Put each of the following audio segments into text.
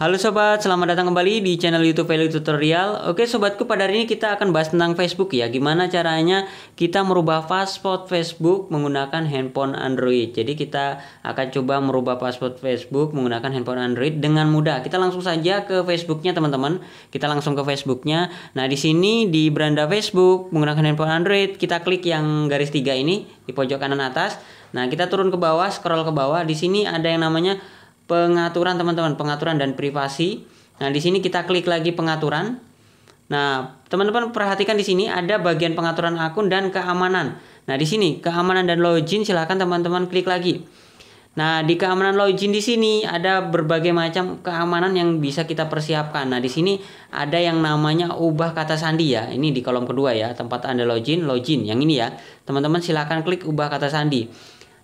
Halo sobat, selamat datang kembali di channel YouTube Value Tutorial. Oke sobatku, pada hari ini kita akan bahas tentang Facebook ya. Gimana caranya kita merubah password Facebook menggunakan handphone Android. Jadi kita akan coba merubah password Facebook menggunakan handphone Android dengan mudah. Kita langsung saja ke Facebooknya teman-teman. Kita langsung ke Facebooknya. Nah di sini di beranda Facebook menggunakan handphone Android, kita klik yang garis tiga ini di pojok kanan atas. Nah kita turun ke bawah, scroll ke bawah. Di sini ada yang namanya pengaturan teman-teman, pengaturan dan privasi. Nah, di sini kita klik lagi pengaturan. Nah, teman-teman perhatikan di sini ada bagian pengaturan akun dan keamanan. Nah, di sini keamanan dan login silahkan teman-teman klik lagi. Nah, di keamanan login di sini ada berbagai macam keamanan yang bisa kita persiapkan. Nah, di sini ada yang namanya ubah kata sandi ya. Ini di kolom kedua ya, tempat Anda login, login yang ini ya. Teman-teman silahkan klik ubah kata sandi.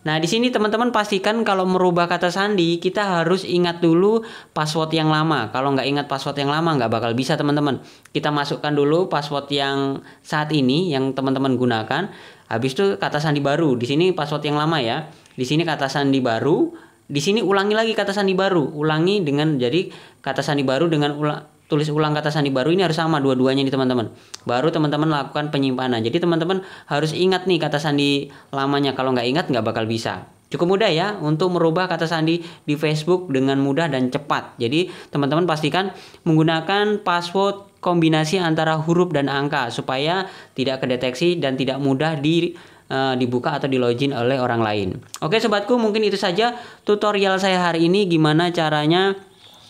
Nah, di sini teman-teman pastikan kalau merubah kata sandi, kita harus ingat dulu password yang lama. Kalau nggak ingat password yang lama, nggak bakal bisa teman-teman. Kita masukkan dulu password yang saat ini, yang teman-teman gunakan. Habis itu kata sandi baru. Di sini password yang lama ya. Di sini kata sandi baru. Di sini ulangi lagi kata sandi baru. Ulangi dengan jadi kata sandi baru dengan ulang tulis ulang kata sandi baru ini harus sama dua-duanya nih teman-teman. Baru teman-teman lakukan penyimpanan. Jadi teman-teman harus ingat nih kata sandi lamanya. Kalau nggak ingat nggak bakal bisa. Cukup mudah ya untuk merubah kata sandi di Facebook dengan mudah dan cepat. Jadi teman-teman pastikan menggunakan password kombinasi antara huruf dan angka supaya tidak kedeteksi dan tidak mudah di eh, dibuka atau di login oleh orang lain. Oke sobatku, mungkin itu saja tutorial saya hari ini gimana caranya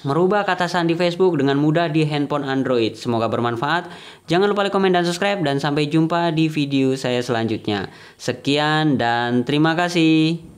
Merubah kata sandi Facebook dengan mudah di handphone Android. Semoga bermanfaat. Jangan lupa like, komen, dan subscribe. Dan sampai jumpa di video saya selanjutnya. Sekian dan terima kasih.